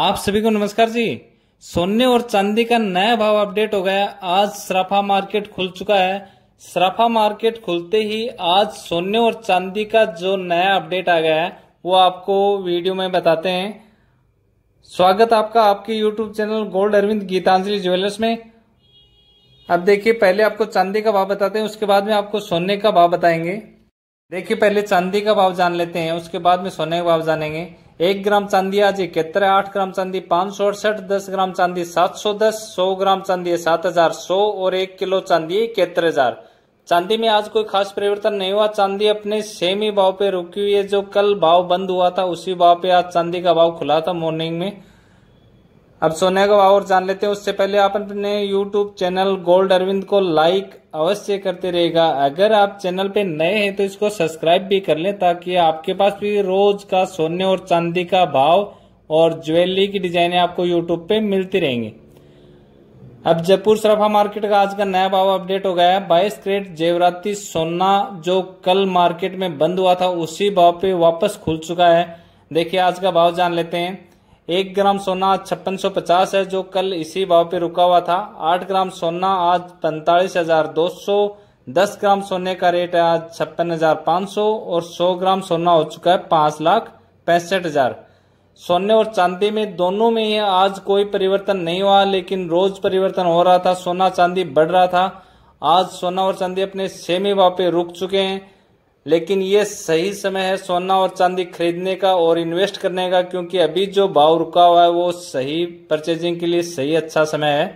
आप सभी को नमस्कार जी सोने और चांदी का नया भाव अपडेट हो गया आज सराफा मार्केट खुल चुका है सराफा मार्केट खुलते ही आज सोने और चांदी का जो नया अपडेट आ गया है वो आपको वीडियो में बताते हैं स्वागत आपका आपके YouTube channel gold Arvind Geetanjali jewellers में अब देखिए पहले आपको चांदी का भाव बताते हैं उसके बाद में आपको सोने का भाव बताएंगे देखिए पहले चांदी का भाव जान लेते हैं उसके बाद में सोने का भाव जानेंगे एक ग्राम चांदी आज इकहत्तर आठ ग्राम चांदी पांच सौ अड़सठ दस ग्राम चांदी सात सौ दस सौ ग्राम चांदी सात हजार सौ और एक किलो चांदी इकहत्तर हजार चांदी में आज कोई खास परिवर्तन नहीं हुआ चांदी अपने सेम ही भाव पे रुकी हुई है जो कल भाव बंद हुआ था उसी भाव पे आज चांदी का भाव खुला था मॉर्निंग में अब सोने का भाव और जान लेते हैं उससे पहले आप अपने यूट्यूब चैनल गोल्ड अरविंद को लाइक अवश्य करते रहेगा अगर आप चैनल पे नए हैं तो इसको सब्सक्राइब भी कर लें ताकि आपके पास भी रोज का सोने और चांदी का भाव और ज्वेलरी की डिजाइने आपको यूट्यूब पे मिलती रहेंगी अब जयपुर सराफा मार्केट का आज का नया भाव अपडेट हो गया है बाईस करेट जेवराती सोना जो कल मार्केट में बंद हुआ था उसी भाव पे वापस खुल चुका है देखिए आज का भाव जान लेते हैं एक ग्राम सोना छप्पन सौ पचास है जो कल इसी भाव पे रुका हुआ था आठ ग्राम सोना आज पैंतालीस हजार दो सौ दस ग्राम सोने का रेट है आज छप्पन हजार पाँच सौ और सौ ग्राम सोना हो चुका है पांच लाख पैंसठ हजार सोने और चांदी में दोनों में ही आज कोई परिवर्तन नहीं हुआ लेकिन रोज परिवर्तन हो रहा था सोना चांदी बढ़ रहा था आज सोना और चांदी अपने सेमी भाव पे रुक चुके हैं लेकिन ये सही समय है सोना और चांदी खरीदने का और इन्वेस्ट करने का क्योंकि अभी जो भाव रुका हुआ है वो सही परचेजिंग के लिए सही अच्छा समय है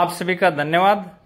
आप सभी का धन्यवाद